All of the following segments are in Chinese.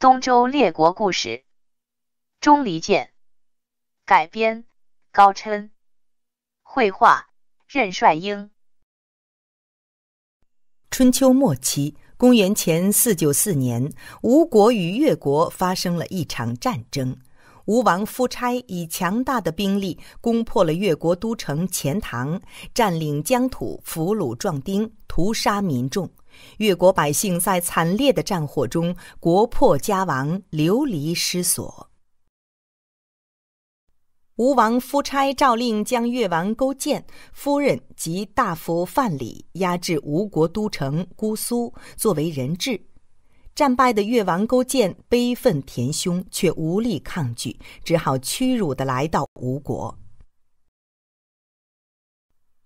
东周列国故事，钟离剑改编，高琛绘画，任帅英。春秋末期，公元前四九四年，吴国与越国发生了一场战争。吴王夫差以强大的兵力攻破了越国都城钱塘，占领疆土，俘虏壮丁，屠杀民众。越国百姓在惨烈的战火中，国破家亡，流离失所。吴王夫差诏令将越王勾践、夫人及大夫范蠡押至吴国都城姑苏作为人质。战败的越王勾践悲愤填胸，却无力抗拒，只好屈辱的来到吴国。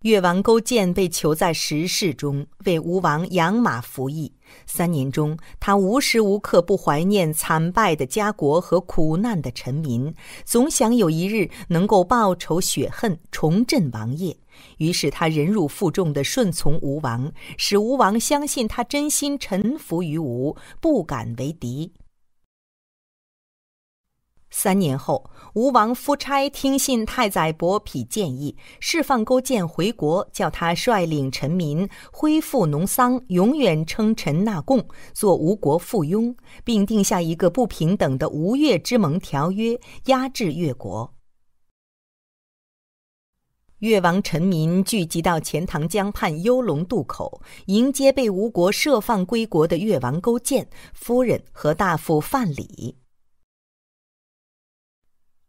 越王勾践被囚在石室中，为吴王养马服役。三年中，他无时无刻不怀念惨败的家国和苦难的臣民，总想有一日能够报仇雪恨，重振王业。于是，他忍辱负重地顺从吴王，使吴王相信他真心臣服于吴，不敢为敌。三年后，吴王夫差听信太宰伯匹建议，释放勾践回国，叫他率领臣民恢复农桑，永远称臣纳贡，做吴国附庸，并定下一个不平等的吴越之盟条约，压制越国。越王臣民聚集到钱塘江畔幽龙渡口，迎接被吴国设放归国的越王勾践、夫人和大夫范蠡。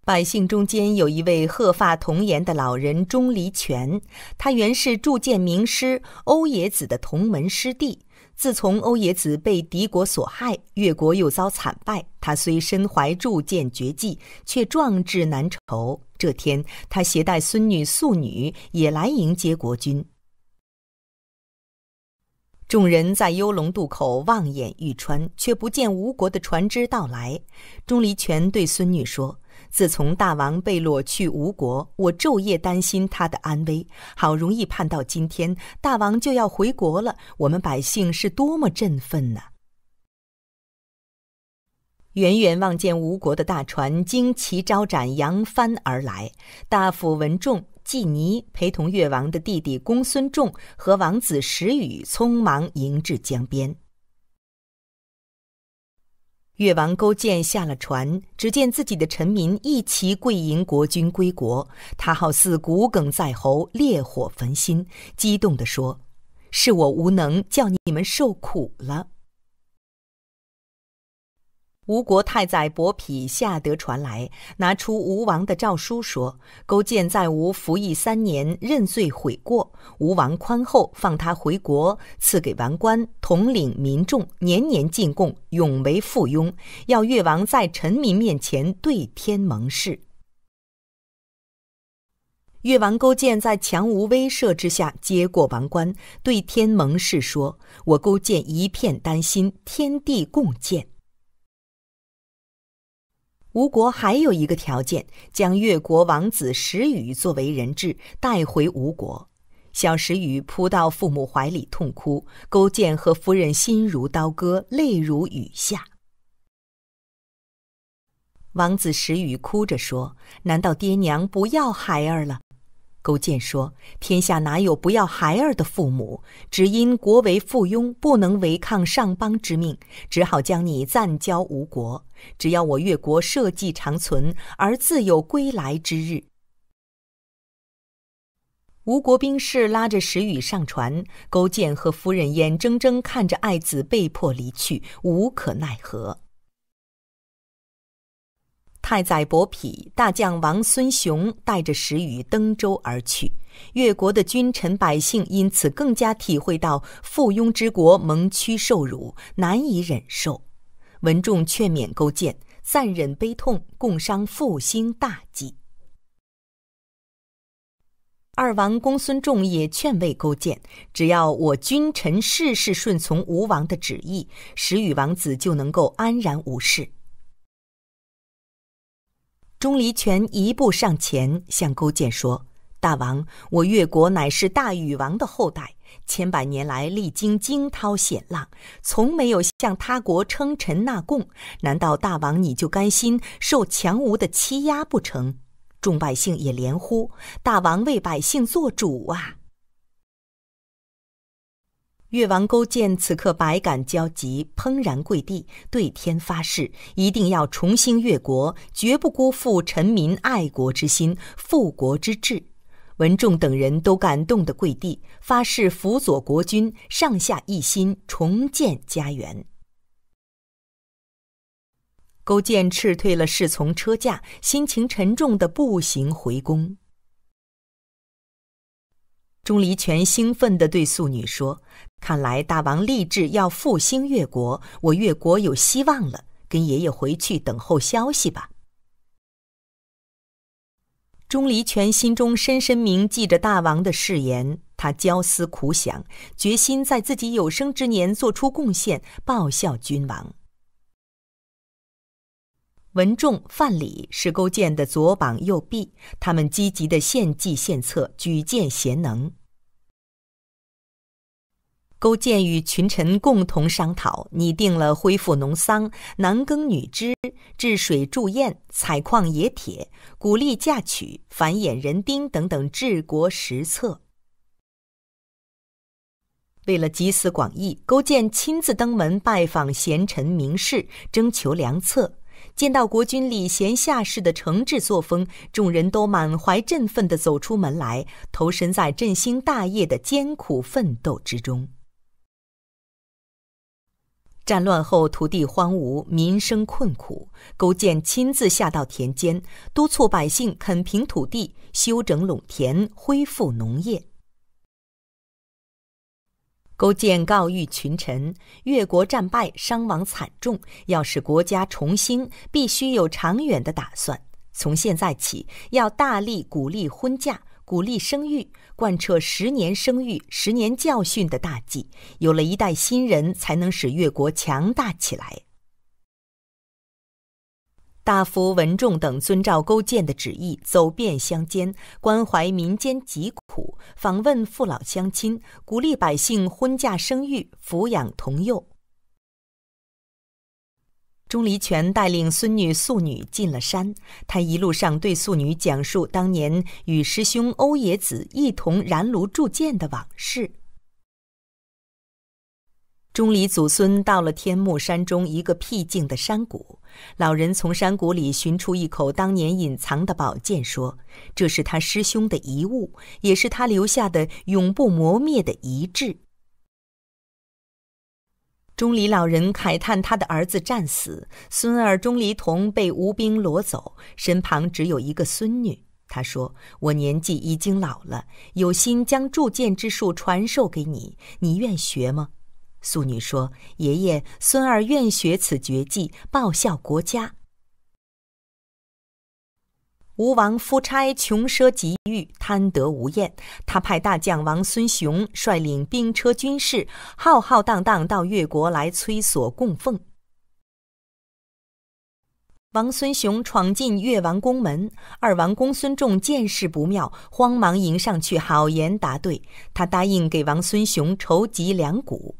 百姓中间有一位鹤发童颜的老人钟离权，他原是铸剑名师欧冶子的同门师弟。自从欧冶子被敌国所害，越国又遭惨败，他虽身怀铸剑绝技，却壮志难酬。这天，他携带孙女素女也来迎接国君。众人在幽龙渡口望眼欲穿，却不见吴国的船只到来。钟离权对孙女说。自从大王被掳去吴国，我昼夜担心他的安危。好容易盼到今天，大王就要回国了，我们百姓是多么振奋呢！远远望见吴国的大船，旌旗招展，扬帆而来。大夫文仲、季尼陪同越王的弟弟公孙仲和王子石宇匆忙迎至江边。越王勾践下了船，只见自己的臣民一齐跪迎国君归国。他好似骨鲠在喉，烈火焚心，激动地说：“是我无能，叫你们受苦了。”吴国太宰伯匹下得传来，拿出吴王的诏书，说：“勾践在吴服役三年，认罪悔过，吴王宽厚，放他回国，赐给王冠，统领民众，年年进贡，永为附庸。要越王在臣民面前对天盟誓。”越王勾践在强吴威慑之下，接过王冠，对天盟誓说：“我勾践一片丹心，天地共鉴。”吴国还有一个条件，将越国王子石宇作为人质带回吴国。小石宇扑到父母怀里痛哭，勾践和夫人心如刀割，泪如雨下。王子石宇哭着说：“难道爹娘不要孩儿了？”勾践说：“天下哪有不要孩儿的父母？只因国为附庸，不能违抗上邦之命，只好将你暂交吴国。只要我越国社稷长存，而自有归来之日。”吴国兵士拉着石宇上船，勾践和夫人眼睁睁看着爱子被迫离去，无可奈何。太宰伯匹大将王孙雄带着石宇登舟而去，越国的君臣百姓因此更加体会到附庸之国蒙屈受辱，难以忍受。文仲劝勉勾践，暂忍悲痛，共商复兴大计。二王公孙仲也劝慰勾践，只要我君臣事事顺从吴王的旨意，石宇王子就能够安然无事。钟离权一步上前，向勾践说：“大王，我越国乃是大禹王的后代，千百年来历经惊涛险浪，从没有向他国称臣纳贡。难道大王你就甘心受强吴的欺压不成？”众百姓也连呼：“大王为百姓做主啊！”越王勾践此刻百感交集，怦然跪地，对天发誓，一定要重新越国，绝不辜负臣民爱国之心、复国之志。文仲等人都感动的跪地，发誓辅佐国君，上下一心，重建家园。勾践斥退了侍从车驾，心情沉重的步行回宫。钟离权兴奋地对素女说：“看来大王立志要复兴越国，我越国有希望了。跟爷爷回去等候消息吧。”钟离权心中深深铭记着大王的誓言，他焦思苦想，决心在自己有生之年做出贡献，报效君王。文仲、范蠡是勾践的左膀右臂，他们积极的献计献策，举荐贤能。勾践与群臣共同商讨，拟定了恢复农桑、男耕女织、治水筑堰、采矿冶铁、鼓励嫁娶、繁衍人丁等等治国实策。为了集思广益，勾践亲自登门拜访贤臣名士，征求良策。见到国君礼贤下士的诚挚作风，众人都满怀振奋地走出门来，投身在振兴大业的艰苦奋斗之中。战乱后，土地荒芜，民生困苦。勾践亲自下到田间，督促百姓垦平土地，修整垄田，恢复农业。勾践告谕群臣：越国战败，伤亡惨重，要使国家重兴，必须有长远的打算。从现在起，要大力鼓励婚嫁，鼓励生育，贯彻“十年生育，十年教训”的大计。有了一代新人，才能使越国强大起来。大夫文仲等遵照勾践的旨意，走遍乡间，关怀民间疾苦，访问父老乡亲，鼓励百姓婚嫁生育、抚养童幼。钟离权带领孙女素女进了山，他一路上对素女讲述当年与师兄欧冶子一同燃炉铸剑的往事。钟离祖孙到了天目山中一个僻静的山谷，老人从山谷里寻出一口当年隐藏的宝剑，说：“这是他师兄的遗物，也是他留下的永不磨灭的遗志。”钟离老人慨叹他的儿子战死，孙儿钟离同被吴兵掳走，身旁只有一个孙女。他说：“我年纪已经老了，有心将铸剑之术传授给你，你愿学吗？”素女说：“爷爷，孙儿愿学此绝技，报效国家。”吴王夫差穷奢极欲，贪得无厌。他派大将王孙雄率领兵车军士，浩浩荡荡到越国来催索供奉。王孙雄闯进越王宫门，二王公孙仲见势不妙，慌忙迎上去，好言答对。他答应给王孙雄筹集粮谷。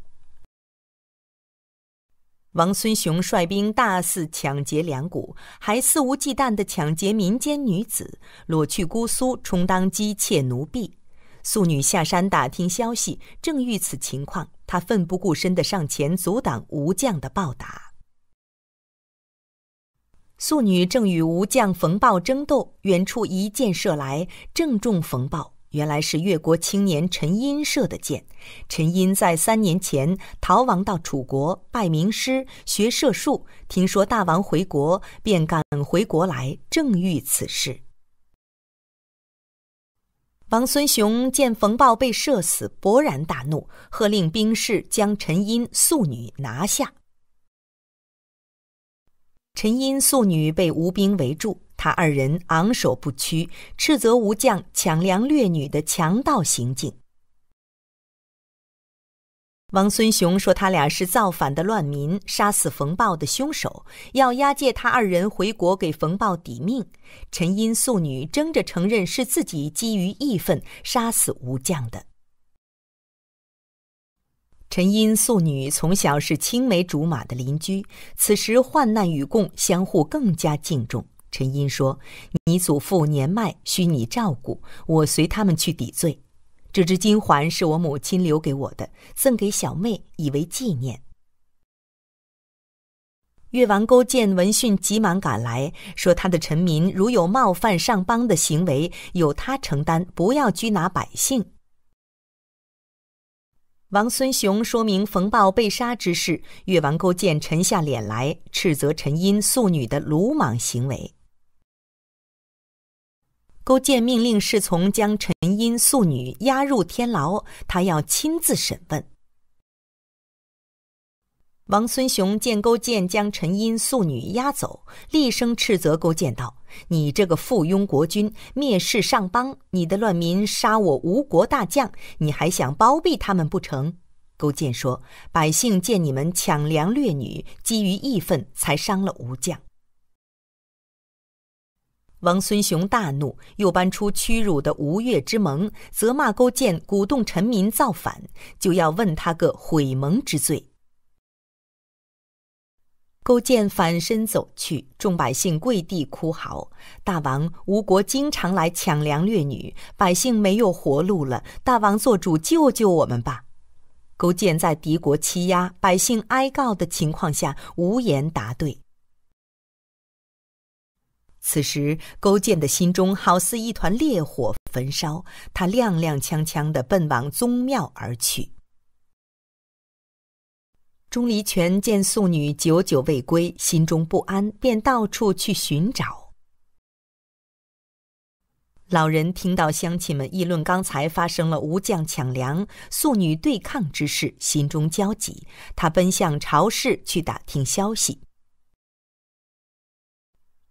王孙雄率兵大肆抢劫粮谷，还肆无忌惮地抢劫民间女子，掳去姑苏充当姬妾奴婢。素女下山打听消息，正遇此情况，她奋不顾身地上前阻挡吴将的暴打。素女正与吴将冯豹争斗，远处一箭射来，正中冯豹。原来是越国青年陈音射的箭。陈音在三年前逃亡到楚国，拜名师学射术。听说大王回国，便赶回国来，正遇此事。王孙雄见冯豹被射死，勃然大怒，喝令兵士将陈音、素女拿下。陈音、素女被吴兵围住。他二人昂首不屈，斥责吴将抢粮掠女的强盗行径。王孙雄说他俩是造反的乱民，杀死冯豹的凶手，要押解他二人回国给冯豹抵命。陈茵素女争着承认是自己基于义愤杀死吴将的。陈茵素女从小是青梅竹马的邻居，此时患难与共，相互更加敬重。陈音说：“你祖父年迈，需你照顾。我随他们去抵罪。这只金环是我母亲留给我的，赠给小妹，以为纪念。”越王勾践闻讯，急忙赶来，说他的臣民如有冒犯上邦的行为，由他承担，不要拘拿百姓。王孙雄说明冯豹被杀之事，越王勾践沉下脸来，斥责陈音素女的鲁莽行为。勾践命令侍从将陈音、素女押入天牢，他要亲自审问。王孙雄见勾践将陈音、素女押走，厉声斥责勾践道：“你这个附庸国君，蔑视上邦，你的乱民杀我吴国大将，你还想包庇他们不成？”勾践说：“百姓见你们抢粮掠女，基于义愤，才伤了吴将。”王孙雄大怒，又搬出屈辱的吴越之盟，责骂勾践鼓动臣民造反，就要问他个毁盟之罪。勾践反身走去，众百姓跪地哭嚎：“大王，吴国经常来抢粮掠女，百姓没有活路了，大王做主救救我们吧！”勾践在敌国欺压、百姓哀告的情况下，无言答对。此时，勾践的心中好似一团烈火焚烧，他踉踉跄跄地奔往宗庙而去。钟离权见素女久久未归，心中不安，便到处去寻找。老人听到乡亲们议论刚才发生了吴将抢粮、素女对抗之事，心中焦急，他奔向朝市去打听消息。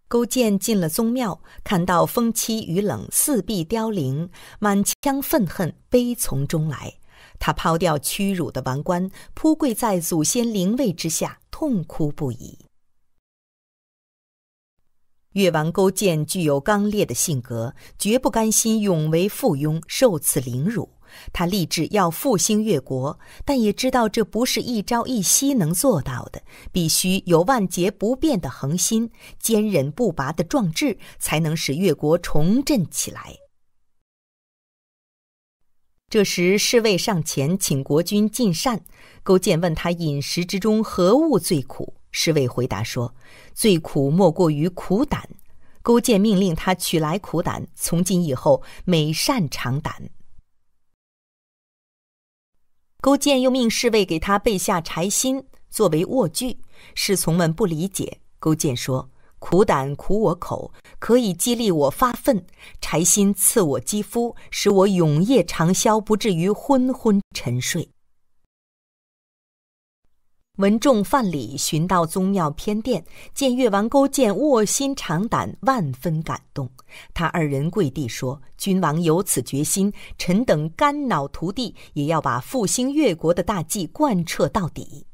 勾践进了宗庙，看到风凄雨冷，四壁凋零，满腔愤恨，悲从中来。他抛掉屈辱的王冠，扑跪在祖先灵位之下，痛哭不已。越王勾践具有刚烈的性格，绝不甘心永为附庸，受此凌辱。他立志要复兴越国，但也知道这不是一朝一夕能做到的，必须有万劫不变的恒心、坚忍不拔的壮志，才能使越国重振起来。这时，侍卫上前请国君进膳。勾践问他饮食之中何物最苦，侍卫回答说：“最苦莫过于苦胆。”勾践命令他取来苦胆，从今以后每膳尝胆。勾践又命侍卫给他备下柴薪作为卧具，侍从们不理解。勾践说：“苦胆苦我口，可以激励我发愤；柴薪赐我肌肤，使我永夜长宵，不至于昏昏沉睡。”文仲、范蠡寻到宗庙偏殿，见越王勾践卧薪尝胆，万分感动。他二人跪地说：“君王有此决心，臣等肝脑涂地，也要把复兴越国的大计贯彻到底。”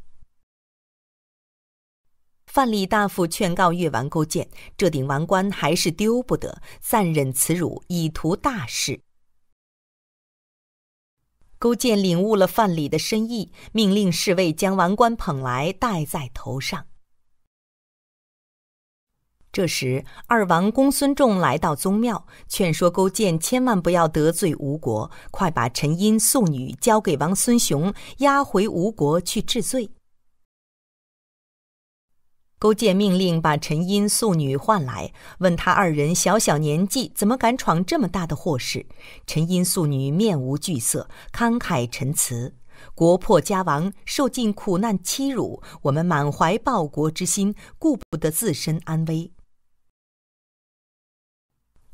范蠡大夫劝告越王勾践：“这顶王冠还是丢不得，暂忍此辱，以图大事。”勾践领悟了范蠡的深意，命令侍卫将王冠捧来戴在头上。这时，二王公孙仲来到宗庙，劝说勾践千万不要得罪吴国，快把陈音、素女交给王孙雄，押回吴国去治罪。勾践命令把陈音、素女唤来，问他二人小小年纪怎么敢闯这么大的祸事。陈音、素女面无惧色，慷慨陈词：“国破家亡，受尽苦难欺辱，我们满怀报国之心，顾不得自身安危。”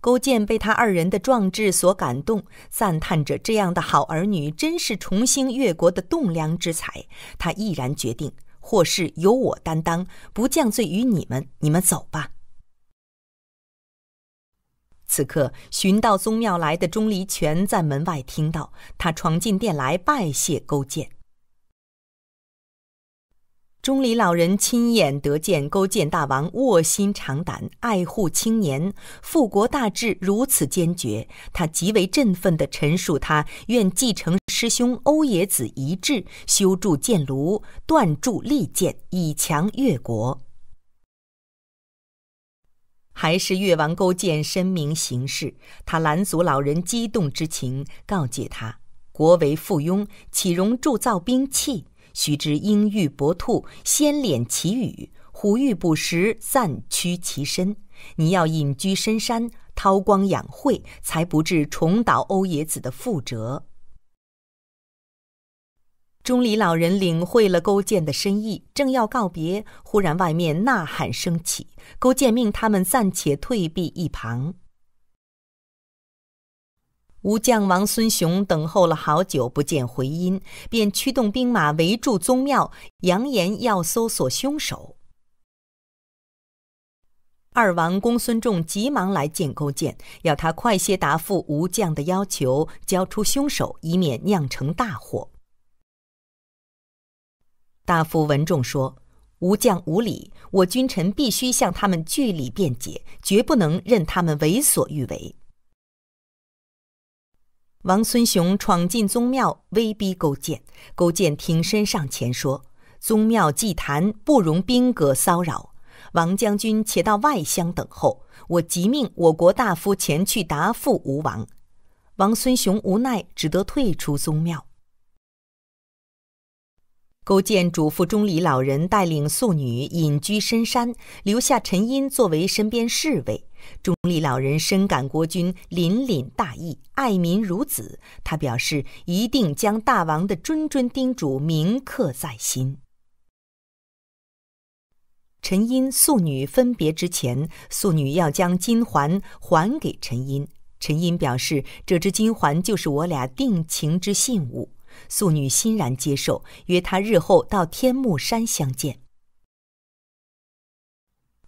勾践被他二人的壮志所感动，赞叹着：“这样的好儿女，真是重新越国的栋梁之才。”他毅然决定。祸事由我担当，不降罪于你们，你们走吧。此刻寻到宗庙来的钟离权在门外听到，他闯进殿来拜谢勾践。钟离老人亲眼得见勾践大王卧薪尝胆，爱护青年，复国大志如此坚决，他极为振奋的陈述：“他愿继承师兄欧冶子遗志，修筑剑炉，锻铸利剑，以强越国。”还是越王勾践深明行事，他拦阻老人激动之情，告诫他：“国为附庸，岂容铸造兵器？”须知鹰欲搏兔，先敛其羽；虎欲捕食，暂屈其身。你要隐居深山，韬光养晦，才不致重蹈欧冶子的覆辙。钟离老人领会了勾践的深意，正要告别，忽然外面呐喊声起，勾践命他们暂且退避一旁。吴将王孙雄等候了好久，不见回音，便驱动兵马围住宗庙，扬言要搜索凶手。二王公孙仲急忙来见勾践，要他快些答复吴将的要求，交出凶手，以免酿成大祸。大夫文仲说：“吴将无礼，我君臣必须向他们据理辩解，绝不能任他们为所欲为。”王孙雄闯进宗庙，威逼勾践。勾践挺身上前说：“宗庙祭坛不容兵戈骚扰，王将军且到外乡等候，我即命我国大夫前去答复吴王。”王孙雄无奈，只得退出宗庙。勾践嘱咐钟离老人带领素女隐居深山，留下陈音作为身边侍卫。钟离老人深感国君凛凛大义，爱民如子，他表示一定将大王的谆谆叮嘱铭刻在心。陈音、素女分别之前，素女要将金环还给陈音。陈音表示，这只金环就是我俩定情之信物。素女欣然接受，约他日后到天目山相见。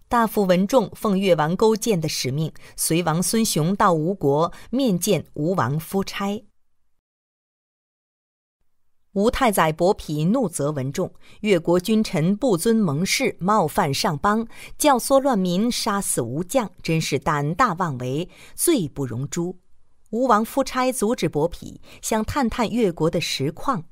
大夫文仲奉越王勾践的使命，随王孙雄到吴国面见吴王夫差。吴太宰伯嚭怒责文仲：越国君臣不遵盟誓，冒犯上邦，教唆乱民，杀死吴将，真是胆大妄为，罪不容诛。吴王夫差阻止伯嚭，想探探越国的实况。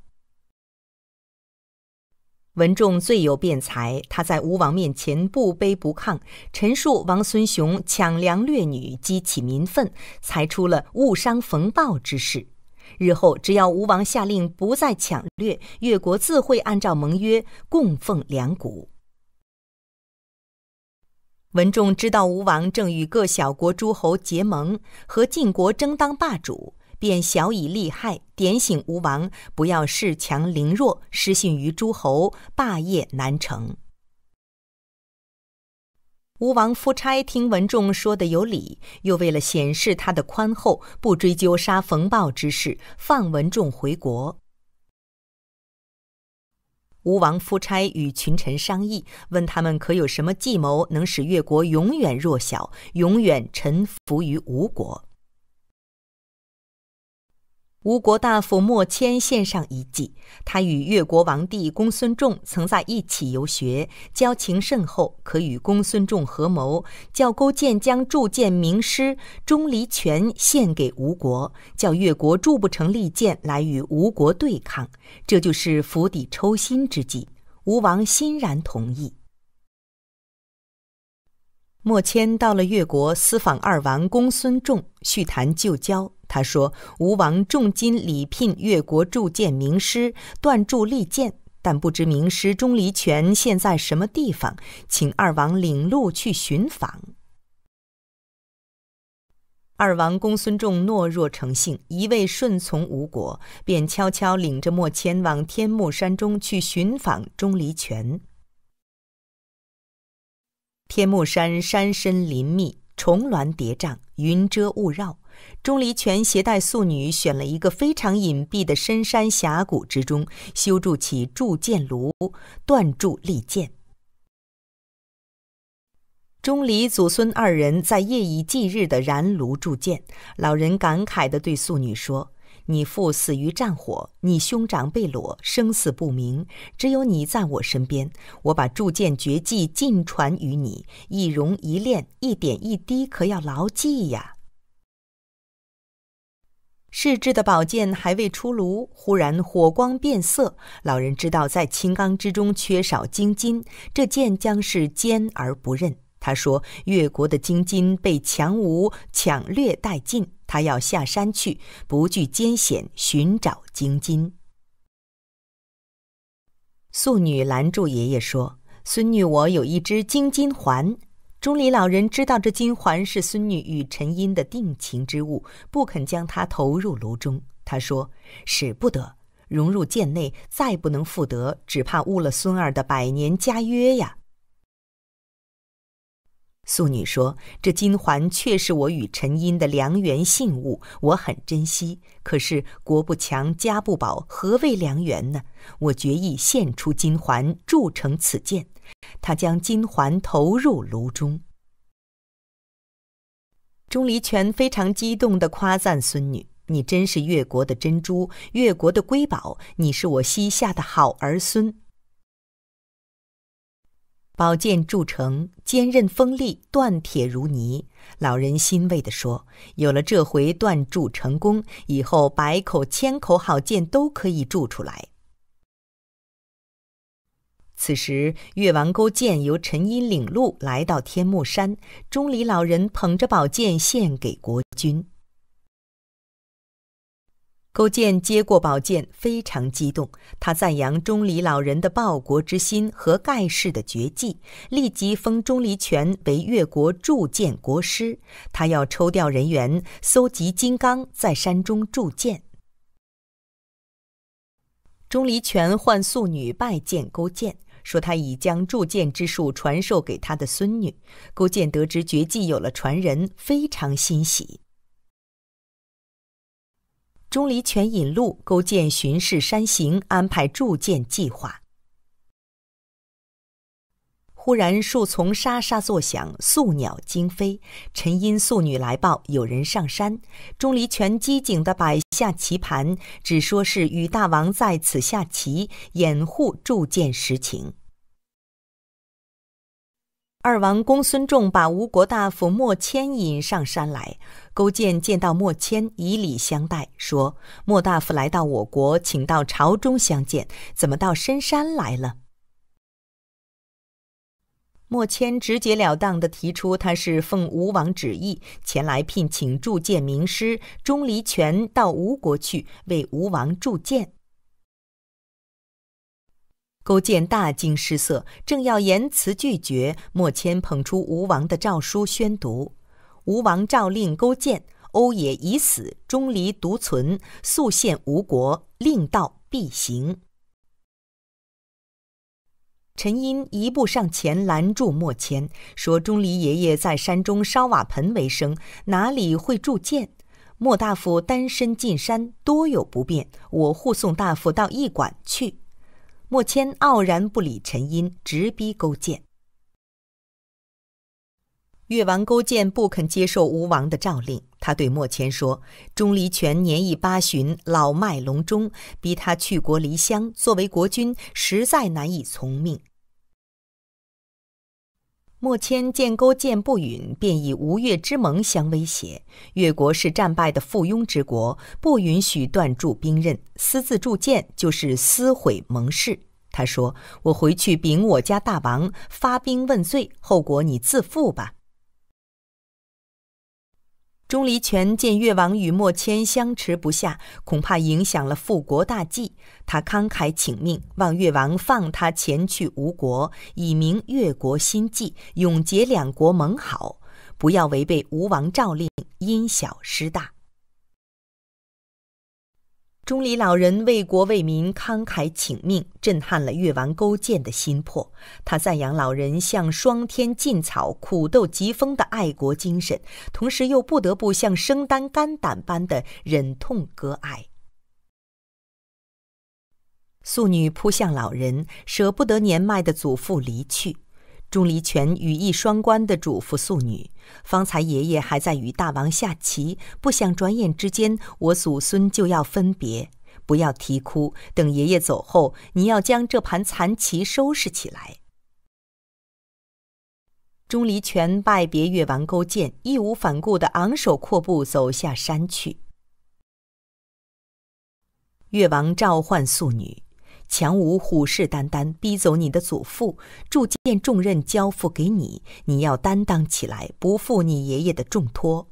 文仲最有辩才，他在吴王面前不卑不亢，陈述王孙雄抢粮掠女，激起民愤，才出了误伤冯豹之事。日后只要吴王下令不再抢掠，越国自会按照盟约供奉粮谷。文仲知道吴王正与各小国诸侯结盟，和晋国争当霸主，便晓以利害，点醒吴王不要恃强凌弱，失信于诸侯，霸业难成。吴王夫差听文仲说的有理，又为了显示他的宽厚，不追究杀冯豹之事，放文仲回国。吴王夫差与群臣商议，问他们可有什么计谋能使越国永远弱小，永远臣服于吴国。吴国大夫莫谦献上一计，他与越国王帝公孙仲曾在一起游学，交情甚厚，可与公孙仲合谋，叫勾践将铸剑名师钟离权献给吴国，叫越国铸不成利剑来与吴国对抗，这就是釜底抽薪之计。吴王欣然同意。莫谦到了越国，私访二王公孙仲，叙谈旧交。他说：“吴王重金礼聘越国铸剑名师断铸利剑，但不知名师钟离权现在什么地方，请二王领路去寻访。”二王公孙仲懦弱成性，一味顺从吴国，便悄悄领着莫谦往天目山中去寻访钟离权。天目山山深林密，重峦叠嶂。云遮雾绕，钟离权携带素女选了一个非常隐蔽的深山峡谷之中，修筑起铸剑炉，锻铸利剑。钟离祖孙二人在夜以继日的燃炉铸剑，老人感慨的对素女说。你父死于战火，你兄长被掳，生死不明。只有你在我身边，我把铸剑绝技尽传于你，一融一炼，一点一滴，可要牢记呀。试制的宝剑还未出炉，忽然火光变色。老人知道，在青钢之中缺少精金，这剑将是坚而不韧。他说，越国的精金被强吴抢掠殆尽。他要下山去，不惧艰险，寻找金金。素女拦住爷爷说：“孙女，我有一只金金环。”钟离老人知道这金环是孙女与陈音的定情之物，不肯将它投入炉中。他说：“使不得，融入剑内，再不能复得，只怕误了孙儿的百年佳约呀。”素女说：“这金环确是我与陈音的良缘信物，我很珍惜。可是国不强，家不保，何谓良缘呢？我决意献出金环，铸成此剑。”他将金环投入炉中。钟离权非常激动地夸赞孙女：“你真是越国的珍珠，越国的瑰宝，你是我膝下的好儿孙。”宝剑铸成，坚韧锋利，断铁如泥。老人欣慰地说：“有了这回锻铸成功，以后百口千口好剑都可以铸出来。”此时，越王勾践由陈音领路来到天目山，钟离老人捧着宝剑献给国君。勾践接过宝剑，非常激动。他赞扬钟离老人的报国之心和盖世的绝技，立即封钟离权为越国铸剑国师。他要抽调人员，搜集金刚，在山中铸剑。钟离权唤素女拜见勾践，说他已将铸剑之术传授给他的孙女。勾践得知绝技有了传人，非常欣喜。钟离权引路，勾践巡视山行，安排铸剑计划。忽然树丛沙沙作响，宿鸟惊飞。陈音素女来报，有人上山。钟离权机警地摆下棋盘，只说是与大王在此下棋，掩护铸剑实情。二王公孙仲把吴国大夫莫谦引上山来，勾践见到莫谦，以礼相待，说：“莫大夫来到我国，请到朝中相见，怎么到深山来了？”莫谦直截了当的提出，他是奉吴王旨意前来聘请铸剑名师钟离权到吴国去为吴王铸剑。勾践大惊失色，正要言辞拒绝，莫谦捧出吴王的诏书宣读。吴王诏令勾践：欧冶已死，钟离独存，速献吴国，令道必行。陈音一步上前拦住莫谦，说：“钟离爷爷在山中烧瓦盆为生，哪里会铸剑？莫大夫单身进山，多有不便，我护送大夫到驿馆去。”莫谦傲然不理陈音，直逼勾践。越王勾践不肯接受吴王的诏令，他对莫谦说：“钟离权年已八旬，老迈隆中，逼他去国离乡，作为国君实在难以从命。”莫谦见勾践不允，便以吴越之盟相威胁。越国是战败的附庸之国，不允许断铸兵刃，私自铸剑就是撕毁盟誓。他说：“我回去禀我家大王，发兵问罪，后果你自负吧。”钟离权见越王与莫谦相持不下，恐怕影响了复国大计，他慷慨请命，望越王放他前去吴国，以明越国心计，永结两国盟好，不要违背吴王诏令，因小失大。钟离老人为国为民，慷慨请命，震撼了越王勾践的心魄。他赞扬老人向霜天尽草、苦斗疾风的爱国精神，同时又不得不像生丹肝胆般的忍痛割爱。素女扑向老人，舍不得年迈的祖父离去。钟离权语意双关的嘱咐素女。方才爷爷还在与大王下棋，不想转眼之间，我祖孙就要分别。不要啼哭，等爷爷走后，你要将这盘残棋收拾起来。钟离权拜别越王勾践，义无反顾地昂首阔步走下山去。越王召唤素女。强吴虎视眈眈，逼走你的祖父，铸剑重任交付给你，你要担当起来，不负你爷爷的重托。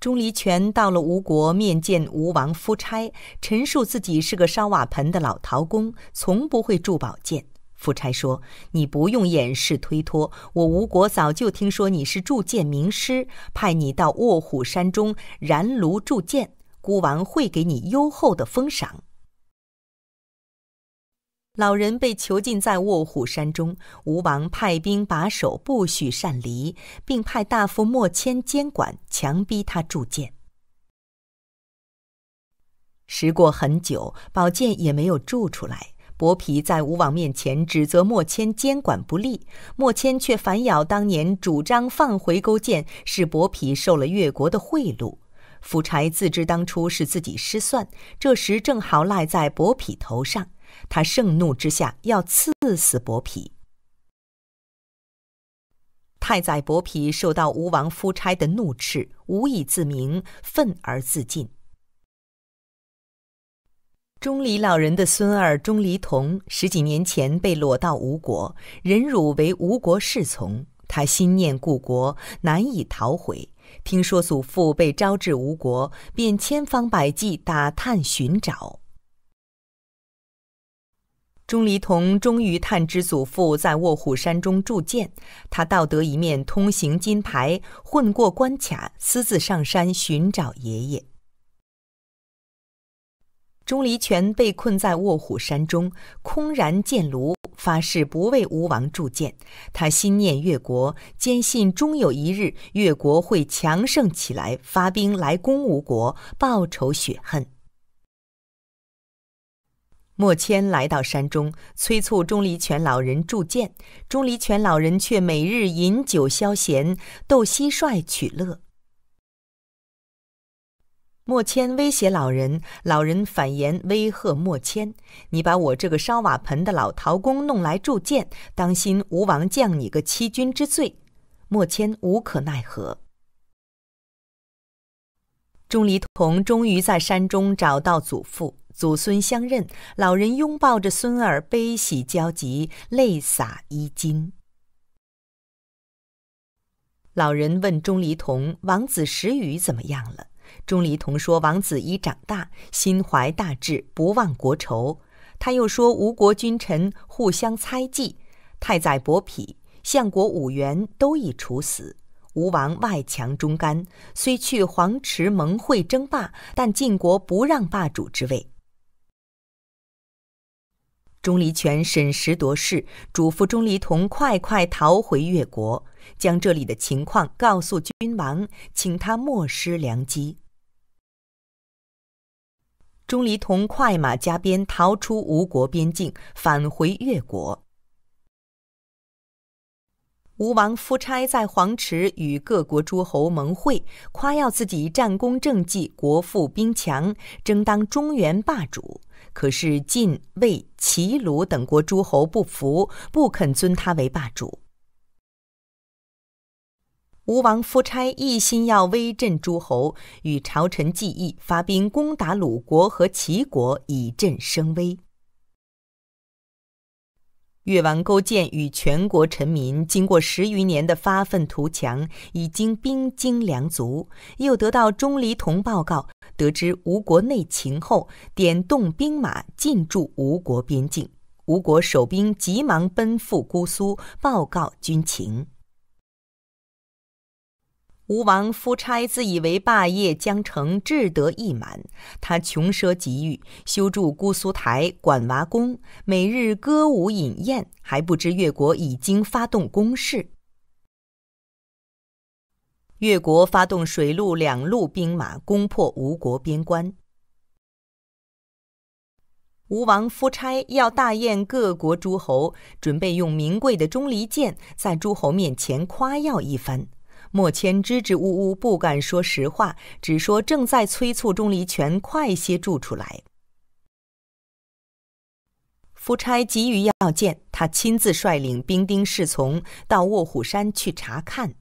钟离权到了吴国，面见吴王夫差，陈述自己是个烧瓦盆的老陶工，从不会铸宝剑。夫差说：“你不用掩饰推脱，我吴国早就听说你是铸剑名师，派你到卧虎山中燃炉铸剑。”吴王会给你优厚的封赏。老人被囚禁在卧虎山中，吴王派兵把守，不许擅离，并派大夫莫谦监管，强逼他铸剑。时过很久，宝剑也没有铸出来。伯丕在吴王面前指责莫谦监管不力，莫谦却反咬当年主张放回勾践使伯皮受了越国的贿赂。夫差自知当初是自己失算，这时正好赖在伯匹头上。他盛怒之下要刺死伯匹。太宰伯匹受到吴王夫差的怒斥，无以自明，愤而自尽。钟离老人的孙儿钟离童十几年前被掳到吴国，忍辱为吴国侍从。他心念故国，难以逃回。听说祖父被招至吴国，便千方百计打探寻找。钟离童终于探知祖父在卧虎山中铸剑，他盗得一面通行金牌，混过关卡，私自上山寻找爷爷。钟离权被困在卧虎山中，空然见炉。发誓不为吴王铸剑，他心念越国，坚信终有一日越国会强盛起来，发兵来攻吴国，报仇雪恨。莫谦来到山中，催促钟离权老人铸剑，钟离权老人却每日饮酒消闲，斗蟋蟀取乐。莫谦威胁老人，老人反言威吓莫谦：“你把我这个烧瓦盆的老陶工弄来铸剑，当心吴王降你个欺君之罪。”莫谦无可奈何。钟离童终于在山中找到祖父，祖孙相认，老人拥抱着孙儿，悲喜交集，泪洒衣襟。老人问钟离童：“王子石宇怎么样了？”钟离同说：“王子已长大，心怀大志，不忘国仇。”他又说：“吴国君臣互相猜忌，太宰伯嚭、相国武元都已处死。吴王外强中干，虽去黄池盟会争霸，但晋国不让霸主之位。”钟离权审时度势，嘱咐钟离同快快逃回越国。将这里的情况告诉君王，请他莫失良机。钟离同快马加鞭逃出吴国边境，返回越国。吴王夫差在黄池与各国诸侯盟会，夸耀自己战功政绩，国富兵强，争当中原霸主。可是晋、魏、齐、鲁等国诸侯不服，不肯尊他为霸主。吴王夫差一心要威震诸侯，与朝臣计议，发兵攻打鲁国和齐国，以振声威。越王勾践与全国臣民经过十余年的发愤图强，已经兵精粮足。又得到钟离同报告，得知吴国内情后，点动兵马进驻吴国边境。吴国守兵急忙奔赴姑苏，报告军情。吴王夫差自以为霸业将成，志得意满。他穷奢极欲，修筑姑苏台、管娃宫，每日歌舞饮宴，还不知越国已经发动攻势。越国发动水陆两路兵马，攻破吴国边关。吴王夫差要大宴各国诸侯，准备用名贵的钟离剑在诸侯面前夸耀一番。莫谦支支吾吾不敢说实话，只说正在催促钟离权快些住出来。夫差急于要剑，他亲自率领兵丁侍从到卧虎山去查看。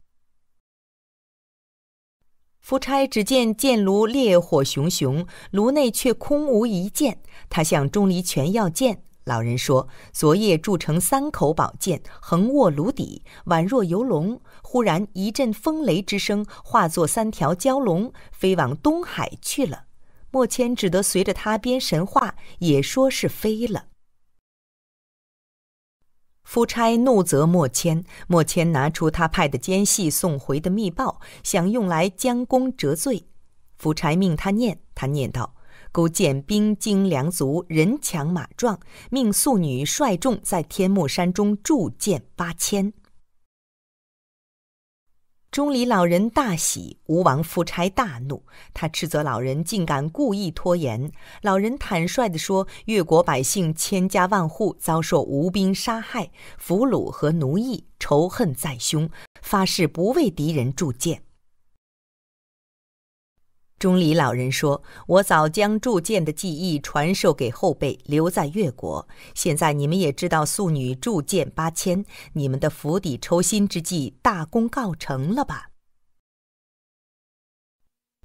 夫差只见剑炉烈火熊熊，炉内却空无一剑。他向钟离权要剑。老人说：“昨夜铸成三口宝剑，横卧炉底，宛若游龙。忽然一阵风雷之声，化作三条蛟龙，飞往东海去了。”莫谦只得随着他编神话，也说是飞了。夫差怒责莫谦，莫谦拿出他派的奸细送回的密报，想用来将功折罪。夫差命他念，他念道。勾践兵精粮足人强马壮，命素女率众在天目山中铸剑八千。钟离老人大喜，吴王夫差大怒，他斥责老人竟敢故意拖延。老人坦率地说：“越国百姓千家万户遭受吴兵杀害、俘虏和奴役，仇恨在胸，发誓不为敌人铸剑。”钟离老人说：“我早将铸剑的技艺传授给后辈，留在越国。现在你们也知道素女铸剑八千，你们的釜底抽薪之计大功告成了吧？”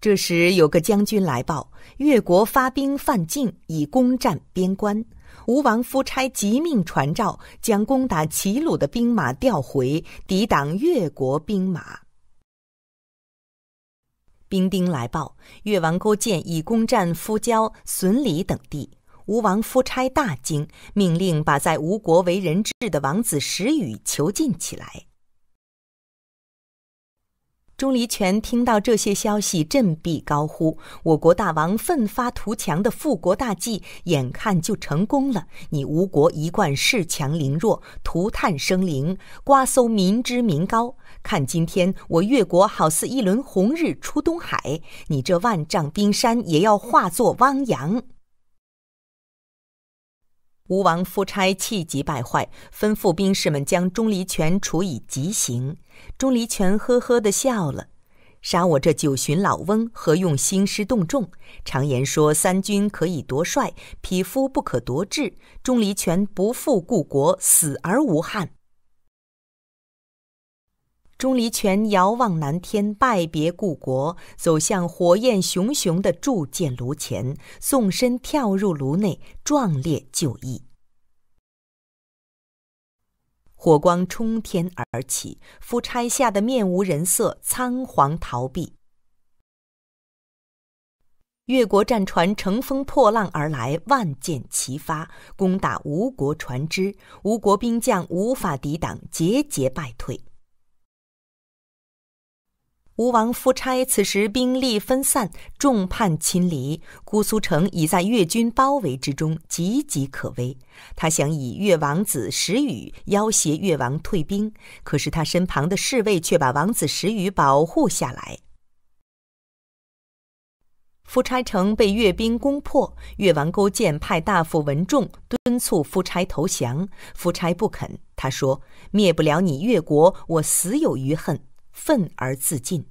这时，有个将军来报，越国发兵犯境，已攻占边关。吴王夫差急命传召，将攻打齐鲁的兵马调回，抵挡越国兵马。兵丁来报，越王勾践已攻占夫椒、损里等地。吴王夫差大惊，命令把在吴国为人质的王子石宇囚禁起来。钟离权听到这些消息，振臂高呼：“我国大王奋发图强的复国大计，眼看就成功了！你吴国一贯恃强凌弱，涂炭生灵，瓜搜民脂民膏。”看，今天我越国好似一轮红日出东海，你这万丈冰山也要化作汪洋。吴王夫差气急败坏，吩咐兵士们将钟离权处以极刑。钟离权呵呵的笑了：“杀我这九旬老翁，何用兴师动众？常言说，三军可以夺帅，匹夫不可夺志。钟离权不负故国，死而无憾。”钟离权遥望南天，拜别故国，走向火焰熊熊的铸剑炉前，纵身跳入炉内，壮烈就义。火光冲天而起，夫差吓得面无人色，仓皇逃避。越国战船乘风破浪而来，万箭齐发，攻打吴国船只。吴国兵将无法抵挡，节节败退。吴王夫差此时兵力分散，众叛亲离，姑苏城已在越军包围之中，岌岌可危。他想以越王子石宇要挟越王退兵，可是他身旁的侍卫却把王子石宇保护下来。夫差城被越兵攻破，越王勾践派大夫文仲敦促夫差投降，夫差不肯。他说：“灭不了你越国，我死有余恨。”愤而自尽。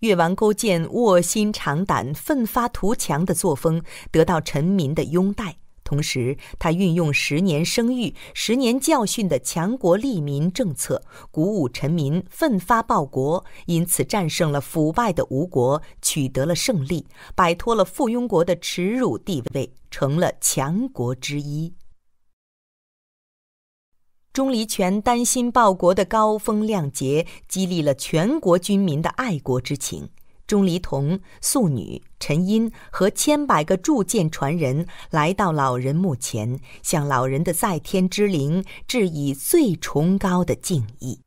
越王勾践卧薪尝胆、奋发图强的作风得到臣民的拥戴，同时他运用十年生育、十年教训的强国利民政策，鼓舞臣民奋发报国，因此战胜了腐败的吴国，取得了胜利，摆脱了附庸国的耻辱地位，成了强国之一。钟离权丹心报国的高风亮节，激励了全国军民的爱国之情。钟离同、素女、陈音和千百个铸剑传人来到老人墓前，向老人的在天之灵致以最崇高的敬意。